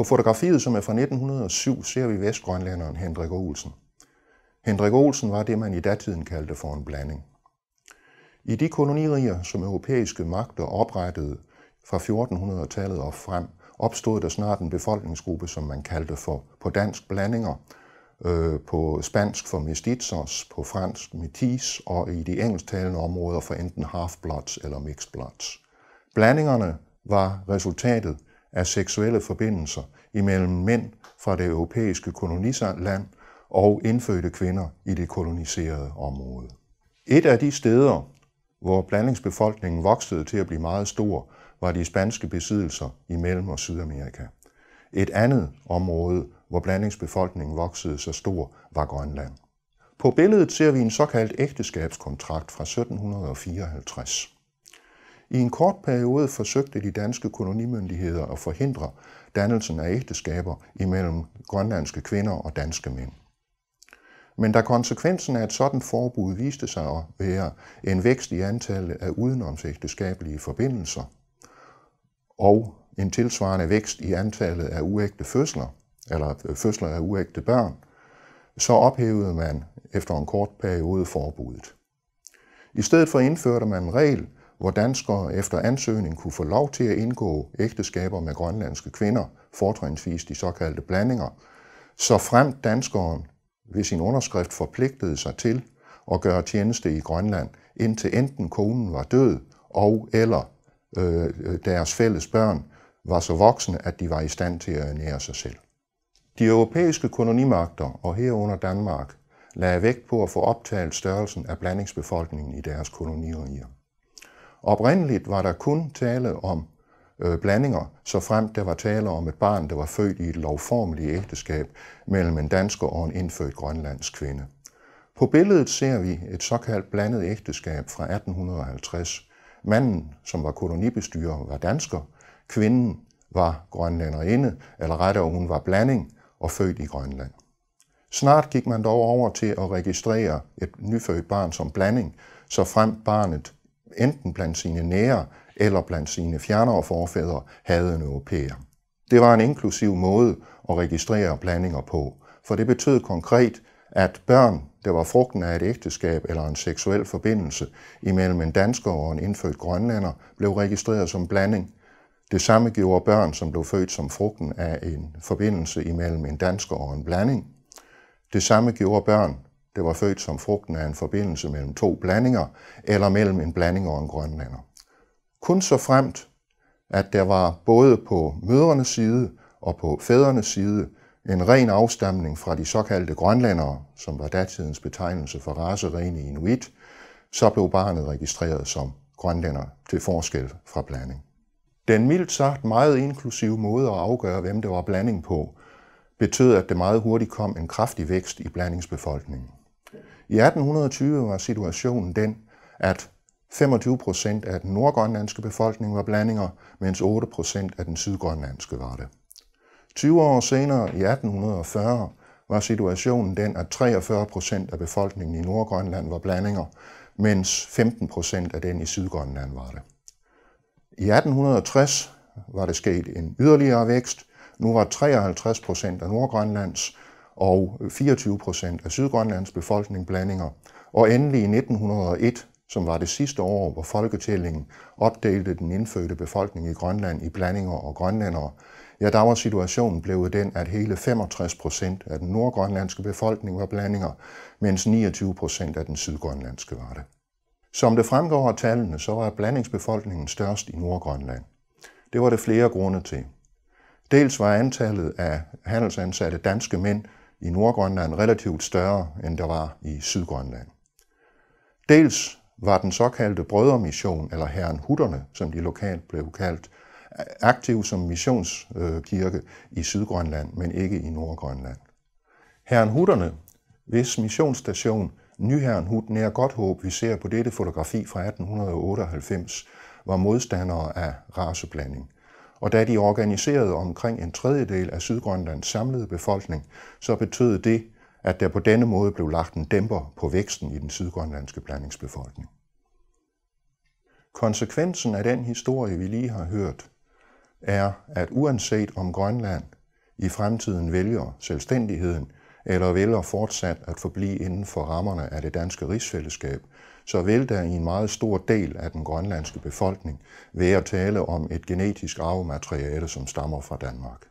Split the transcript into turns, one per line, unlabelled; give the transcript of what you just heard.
På fotografiet, som er fra 1907, ser vi vestgrønlanderen Hendrik Olsen. Hendrik Olsen var det, man i datiden kaldte for en blanding. I de kolonier, som europæiske magter oprettede fra 1400-tallet og frem, opstod der snart en befolkningsgruppe, som man kaldte for på dansk blandinger, øh, på spansk for mestizos, på fransk metis og i de engelsktalende områder for enten half-bloods eller mixed bloods. Blandingerne var resultatet af seksuelle forbindelser imellem mænd fra det europæiske koloniland og indfødte kvinder i det koloniserede område. Et af de steder, hvor blandingsbefolkningen voksede til at blive meget stor, var de spanske besiddelser i Mellem- og Sydamerika. Et andet område, hvor blandingsbefolkningen voksede så stor, var Grønland. På billedet ser vi en såkaldt ægteskabskontrakt fra 1754. I en kort periode forsøgte de danske kolonimyndigheder at forhindre dannelsen af ægteskaber imellem grønlandske kvinder og danske mænd. Men da konsekvensen af et sådan forbud viste sig at være en vækst i antallet af udenomsægteskabelige forbindelser og en tilsvarende vækst i antallet af uægte fødsler, eller øh, fødsler af uægte børn, så ophævede man efter en kort periode forbuddet. I stedet for indførte man en regel, hvor danskere efter ansøgning kunne få lov til at indgå ægteskaber med grønlandske kvinder, fortrinsvis de såkaldte blandinger, så frem danskeren ved sin underskrift forpligtede sig til at gøre tjeneste i Grønland, indtil enten konen var død, og eller øh, deres fælles børn var så voksne, at de var i stand til at ernære sig selv. De europæiske kolonimagter, og herunder Danmark, lagde vægt på at få optalt størrelsen af blandingsbefolkningen i deres kolonirier. Oprindeligt var der kun tale om øh, blandinger, så frem der var tale om et barn, der var født i et lovformeligt ægteskab mellem en dansker og en indfødt grønlandsk kvinde. På billedet ser vi et såkaldt blandet ægteskab fra 1850. Manden, som var kolonibestyrer, var dansker. Kvinden var grønlænderinde, eller rettere hun var blanding og født i Grønland. Snart gik man dog over til at registrere et nyfødt barn som blanding, så frem barnet enten blandt sine nære eller blandt sine fjernere forfædre, havde en europæer. Det var en inklusiv måde at registrere blandinger på, for det betød konkret, at børn, der var frugten af et ægteskab eller en seksuel forbindelse imellem en dansker og en indfødt grønlander, blev registreret som blanding. Det samme gjorde børn, som blev født som frugten af en forbindelse imellem en dansker og en blanding. Det samme gjorde børn, det var født som frugten af en forbindelse mellem to blandinger, eller mellem en blanding og en grønlander. Kun så fremt, at der var både på mødrenes side og på fædrenes side en ren afstamning fra de såkaldte grønlandere, som var datidens betegnelse for raserene inuit, så blev barnet registreret som grønlænder til forskel fra blanding. Den mildt sagt meget inklusive måde at afgøre, hvem det var blanding på, betød, at det meget hurtigt kom en kraftig vækst i blandingsbefolkningen. I 1820 var situationen den, at 25 procent af den nordgrønlandske befolkning var blandinger, mens 8 procent af den sydgrønlandske var det. 20 år senere, i 1840, var situationen den, at 43 procent af befolkningen i Nordgrønland var blandinger, mens 15 procent af den i Sydgrønland var det. I 1860 var der sket en yderligere vækst, nu var 53 procent af Nordgrønlands og 24 procent af Sydgrønlands befolkning blandinger. Og endelig i 1901, som var det sidste år, hvor folketællingen opdelte den indfødte befolkning i Grønland i blandinger og grønlændere, ja, der var situationen blevet den, at hele 65 procent af den nordgrønlandske befolkning var blandinger, mens 29 procent af den sydgrønlandske var det. Som det fremgår af tallene, så var blandingsbefolkningen størst i Nordgrønland. Det var det flere grunde til. Dels var antallet af handelsansatte danske mænd i Nordgrønland relativt større, end der var i Sydgrønland. Dels var den såkaldte brødremission, eller herren Hutterne, som de lokalt blev kaldt, aktiv som missionskirke i Sydgrønland, men ikke i Nordgrønland. Herren Hutterne, hvis missionsstation Nyherren Hut nær Godthåb, vi ser på dette fotografi fra 1898, var modstandere af raseblanding. Og da de organiserede omkring en tredjedel af Sydgrønlands samlede befolkning, så betød det, at der på denne måde blev lagt en dæmper på væksten i den sydgrønlandske blandingsbefolkning. Konsekvensen af den historie, vi lige har hørt, er, at uanset om Grønland i fremtiden vælger selvstændigheden eller vælger fortsat at forblive inden for rammerne af det danske rigsfællesskab, så vil der i en meget stor del af den grønlandske befolkning være tale om et genetisk arvemateriale, som stammer fra Danmark.